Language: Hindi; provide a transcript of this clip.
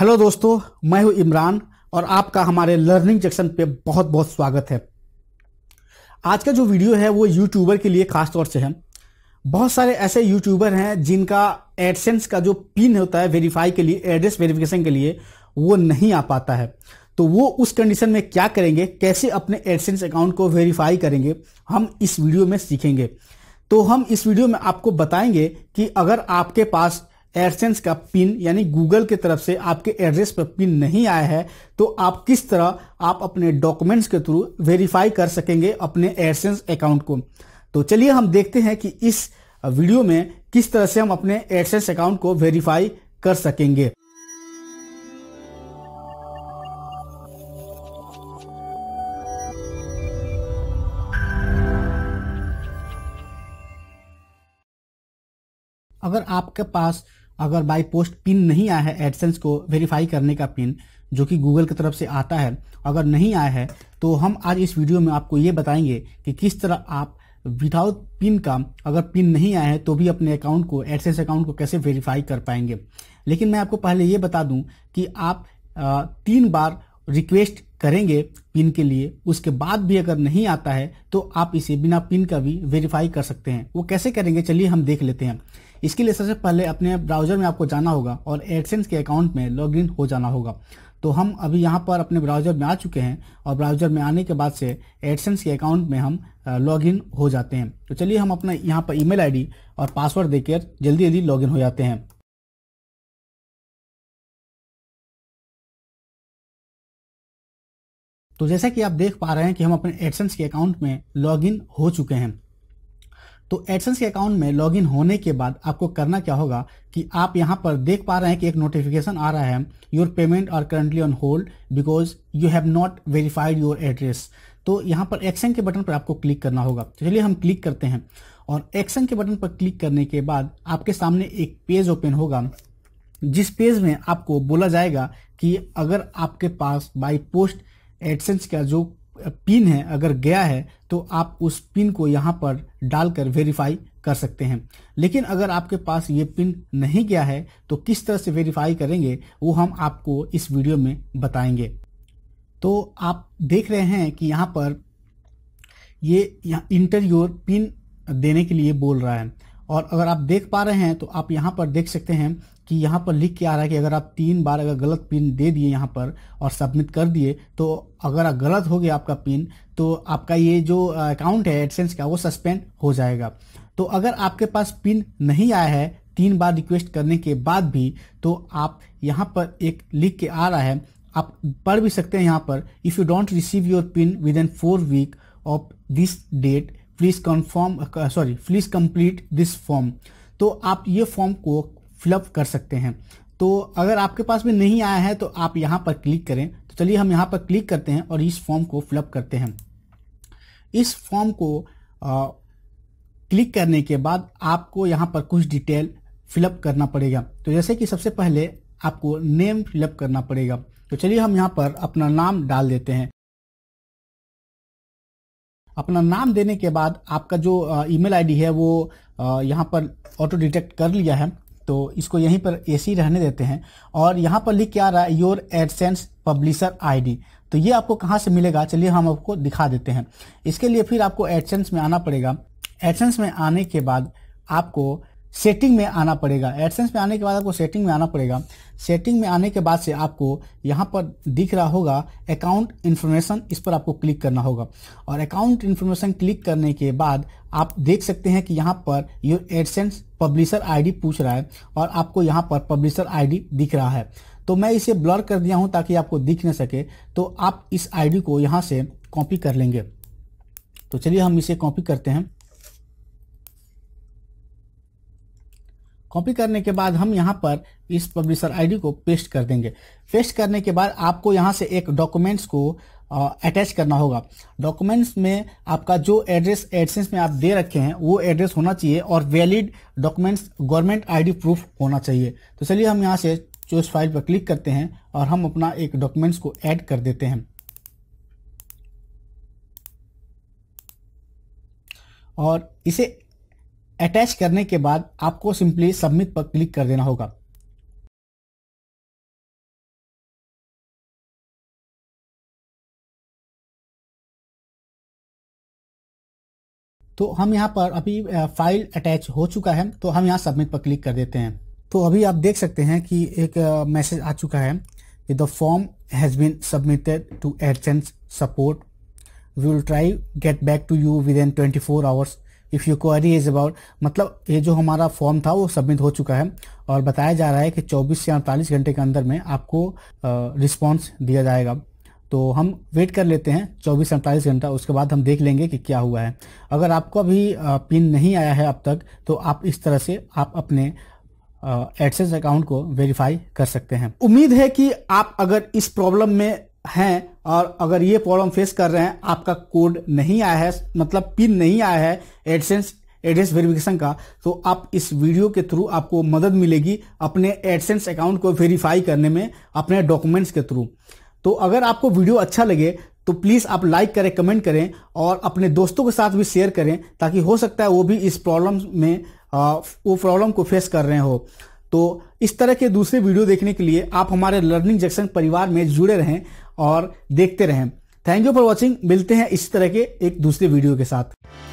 हेलो दोस्तों मैं हूं इमरान और आपका हमारे लर्निंग सेक्शन पे बहुत बहुत स्वागत है आज का जो वीडियो है वो यूट्यूबर के लिए खास तौर से है बहुत सारे ऐसे यूट्यूबर हैं जिनका एडसेंस का जो पिन होता है वेरीफाई के लिए एड्रेस वेरिफिकेशन के लिए वो नहीं आ पाता है तो वो उस कंडीशन में क्या करेंगे कैसे अपने एडसेंस अकाउंट को वेरीफाई करेंगे हम इस वीडियो में सीखेंगे तो हम इस वीडियो में आपको बताएंगे कि अगर आपके पास एडसेंस का पिन यानी गूगल की तरफ से आपके एड्रेस पर पिन नहीं आया है तो आप किस तरह आप अपने डॉक्यूमेंट्स के थ्रू वेरीफाई कर सकेंगे अपने एडसेंस अकाउंट को तो चलिए हम देखते हैं कि इस वीडियो में किस तरह से हम अपने एडसेंस अकाउंट को वेरीफाई कर सकेंगे अगर आपके पास अगर बाई पोस्ट पिन नहीं आया है एडसेंस को वेरीफाई करने का पिन जो कि गूगल की तरफ से आता है अगर नहीं आया है तो हम आज इस वीडियो में आपको ये बताएंगे कि किस तरह आप विदाउट पिन का अगर पिन नहीं आया है तो भी अपने अकाउंट को एडसेंस अकाउंट को कैसे वेरीफाई कर पाएंगे लेकिन मैं आपको पहले ये बता दूं कि आप तीन बार रिक्वेस्ट करेंगे पिन के लिए उसके बाद भी अगर नहीं आता है तो आप इसे बिना पिन का भी वेरीफाई कर सकते हैं वो कैसे करेंगे चलिए हम देख लेते हैं इसके लिए सबसे पहले अपने ब्राउजर में आपको जाना होगा और एडसेंस के अकाउंट में लॉग इन हो जाना होगा तो हम अभी यहाँ पर अपने ब्राउजर में आ चुके हैं और ब्राउजर में आने के बाद से एडसेंस के अकाउंट में हम लॉग इन हो जाते हैं तो चलिए हम अपना यहाँ पर ईमेल आईडी और पासवर्ड देकर जल्दी जल्दी लॉग इन हो जाते हैं तो जैसा कि आप देख पा रहे हैं कि हम अपने एडसेंस के अकाउंट में इन हो चुके हैं तो एडसेंस के अकाउंट में लॉगिन होने के बाद आपको करना क्या होगा कि आप यहां पर देख पा रहे हैं कि एक नोटिफिकेशन आ रहा है your payment are currently on hold because you have not verified your address तो यहां पर एक्शन के बटन पर आपको क्लिक करना होगा तो चलिए हम क्लिक करते हैं और एक्शन के बटन पर क्लिक करने के बाद आपके सामने एक पेज ओपन होगा जिस पेज में आपको बोला जाएगा कि अगर आपके पास बाई पोस्ट एडसेंस का जो पिन है अगर गया है तो आप उस पिन को यहाँ पर डालकर वेरीफाई कर सकते हैं लेकिन अगर आपके पास ये पिन नहीं गया है तो किस तरह से वेरीफाई करेंगे वो हम आपको इस वीडियो में बताएंगे तो आप देख रहे हैं कि यहाँ पर ये यहाँ इंटर योर पिन देने के लिए बोल रहा है और अगर आप देख पा रहे हैं तो आप यहाँ पर देख सकते हैं कि यहाँ पर लिख के आ रहा है कि अगर आप तीन बार अगर गलत पिन दे दिए यहाँ पर और सबमिट कर दिए तो अगर गलत हो गया आपका पिन तो आपका ये जो अकाउंट है एडसेंस का वो सस्पेंड हो जाएगा तो अगर आपके पास पिन नहीं आया है तीन बार रिक्वेस्ट करने के बाद भी तो आप यहाँ पर एक लिख के आ रहा है आप पढ़ भी सकते हैं यहाँ पर if you don't receive your pin within four week of this date please confirm sorry please complete this form तो आप ये फॉर्म को फिलअप कर सकते हैं तो अगर आपके पास में नहीं आया है तो आप यहाँ पर क्लिक करें तो चलिए हम यहाँ पर क्लिक करते हैं और इस फॉर्म को फिलअप करते हैं इस फॉर्म को आ, uh, क्लिक करने के बाद आपको यहाँ पर कुछ डिटेल फिलअप करना पड़ेगा तो जैसे कि सबसे पहले आपको नेम फिलअप करना पड़ेगा तो चलिए हम यहाँ पर अपना नाम डाल देते हैं अपना नाम देने के बाद आपका जो ईमेल आईडी है वो यहाँ पर ऑटो डिटेक्ट कर लिया है तो इसको यहीं पर ऐसी रहने देते हैं और यहाँ पर लिख के आ रहा है योर एडसेंस पब्लिशर आईडी तो ये आपको कहाँ से मिलेगा चलिए हम आपको दिखा देते हैं इसके लिए फिर आपको एडसेंस में आना पड़ेगा एडसेंस में आने के बाद आपको सेटिंग में आना पड़ेगा एडसेंस में आने के बाद आपको सेटिंग में आना पड़ेगा सेटिंग में आने के बाद से आपको यहाँ पर दिख रहा होगा अकाउंट इन्फॉर्मेशन इस पर आपको क्लिक करना होगा और अकाउंट इन्फॉर्मेशन क्लिक करने के बाद आप देख सकते हैं कि यहाँ per your AdSense publisher ID पूछ रहा है और आपको यहाँ पर पब्लिशर आईडी दिख रहा है तो मैं इसे ब्लर कर दिया हूँ ताकि आपको दिख न सके तो आप इस आईडी को यहाँ से कॉपी कर लेंगे तो चलिए हम इसे कॉपी करते हैं कॉपी करने के बाद हम यहाँ पर इस पब्लिशर आईडी को पेस्ट कर देंगे पेस्ट करने के बाद आपको यहाँ से एक डॉक्यूमेंट्स को अटैच करना होगा डॉक्यूमेंट्स में आपका जो एड्रेस एडसेंस में आप दे रखे हैं वो एड्रेस होना चाहिए और valid documents government ID proof होना चाहिए तो चलिए हम यहाँ से चोइस फाइल पर क्लिक करते हैं और हम अपना एक डॉक्यूमेंट्स को ऐड कर देते हैं और इसे अटैच करने के बाद आपको सिंपली सबमिट पर क्लिक कर देना होगा तो हम यहाँ पर अभी फाइल अटैच हो चुका है तो हम यहाँ सबमिट पर क्लिक कर देते हैं तो अभी आप देख सकते हैं कि एक मैसेज आ चुका है कि the form has been submitted to AdSense support we will try get back to you within twenty four hours if you query is about मतलब ये जो हमारा फॉर्म था वो सबमिट हो चुका है और बताया जा रहा है कि 24 से अड़तालीस घंटे के अंदर में आपको रिस्पॉन्स दिया जाएगा तो हम वेट कर लेते हैं चौबीस से अड़तालीस घंटा उसके बाद हम देख लेंगे कि क्या हुआ है अगर आपको अभी पिन नहीं आया है अब तक तो आप इस तरह से आप अपने एडसेस अकाउंट को वेरीफाई कर सकते हैं उम्मीद है कि आप अगर इस प्रॉब्लम में हैं और अगर ये प्रॉब्लम फेस कर रहे हैं आपका कोड नहीं आया है मतलब पिन नहीं आया है एडसेंस एड्रेस वेरिफिकेशन का तो आप इस वीडियो के थ्रू आपको मदद मिलेगी अपने एडसेंस अकाउंट को वेरीफाई करने में अपने डॉक्यूमेंट्स के थ्रू तो अगर आपको वीडियो अच्छा लगे तो प्लीज़ आप लाइक करें कमेंट करें और अपने दोस्तों के साथ भी शेयर करें ताकि हो सकता है वो भी इस प्रॉब्लम में आ, वो प्रॉब्लम को फेस कर रहे हो तो इस तरह के दूसरे वीडियो देखने के लिए आप हमारे लर्निंग जंक्शन परिवार में जुड़े रहें और देखते रहें थैंक यू फॉर वॉचिंग मिलते हैं इस तरह के एक दूसरे वीडियो के साथ